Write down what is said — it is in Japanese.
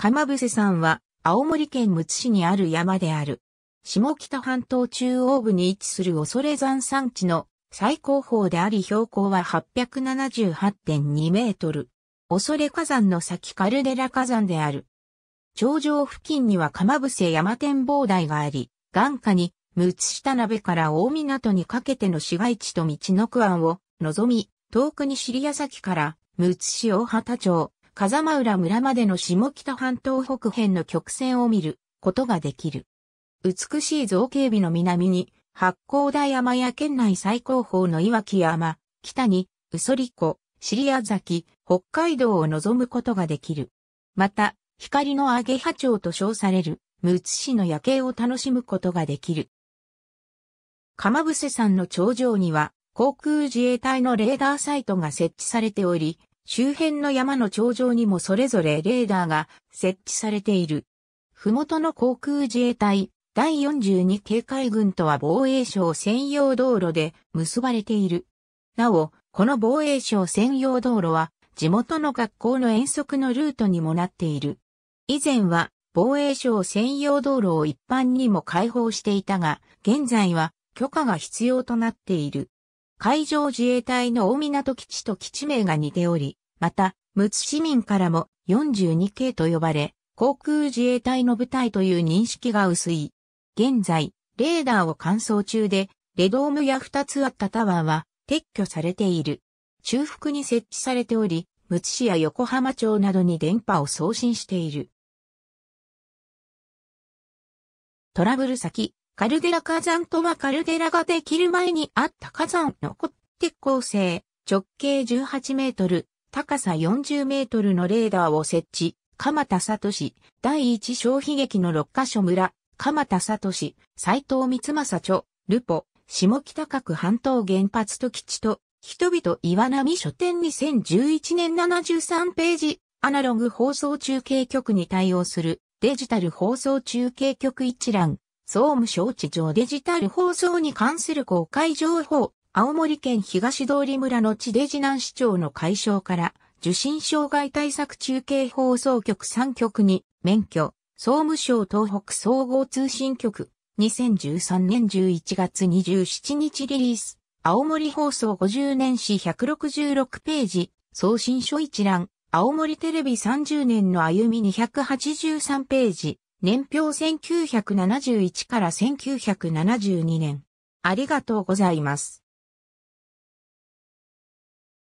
鎌伏山は、青森県むつ市にある山である。下北半島中央部に位置する恐山山地の最高峰であり標高は878.2メートル。恐火山の先カルデラ火山である。頂上付近には鎌伏山展望台があり、眼下に、むつ下鍋から大港にかけての市街地と道の区湾を望み、遠くに尻屋崎から、むつ市大畑町、風間浦村までの下北半島北辺の曲線を見ることができる。美しい造形美の南に、八甲田山や県内最高峰の岩木山、北に、ウソリ湖、尻屋崎、北海道を望むことができる。また、光の揚げ波長と称される、むつ市の夜景を楽しむことができる。釜伏山の頂上には、航空自衛隊のレーダーサイトが設置されており、周辺の山の頂上にもそれぞれレーダーが設置されている。ふもとの航空自衛隊第42警戒軍とは防衛省専用道路で結ばれている。なお、この防衛省専用道路は地元の学校の遠足のルートにもなっている。以前は防衛省専用道路を一般にも開放していたが、現在は許可が必要となっている。海上自衛隊の大港基地と基地名が似ており、また、陸津市民からも42系と呼ばれ、航空自衛隊の部隊という認識が薄い。現在、レーダーを乾燥中で、レドームや2つあったタワーは撤去されている。中腹に設置されており、むつ市や横浜町などに電波を送信している。トラブル先、カルデラ火山とはカルデラができる前にあった火山の骨鉄構成、直径18メートル、高さ40メートルのレーダーを設置、鎌田聡、第一消費劇の6カ所村、鎌田聡、斎藤光正著、ルポ、下北角半島原発と基地と、人々岩波書店2011年73ページ、アナログ放送中継局に対応するデジタル放送中継局一覧、総務省地上デジタル放送に関する公開情報、青森県東通村の地デジ南市長の解消から受信障害対策中継放送局3局に免許、総務省東北総合通信局、2013年11月27日リリース、青森放送50年史166ページ、送信書一覧、青森テレビ30年の歩み283ページ、年表1971から1972年。ありがとうございます。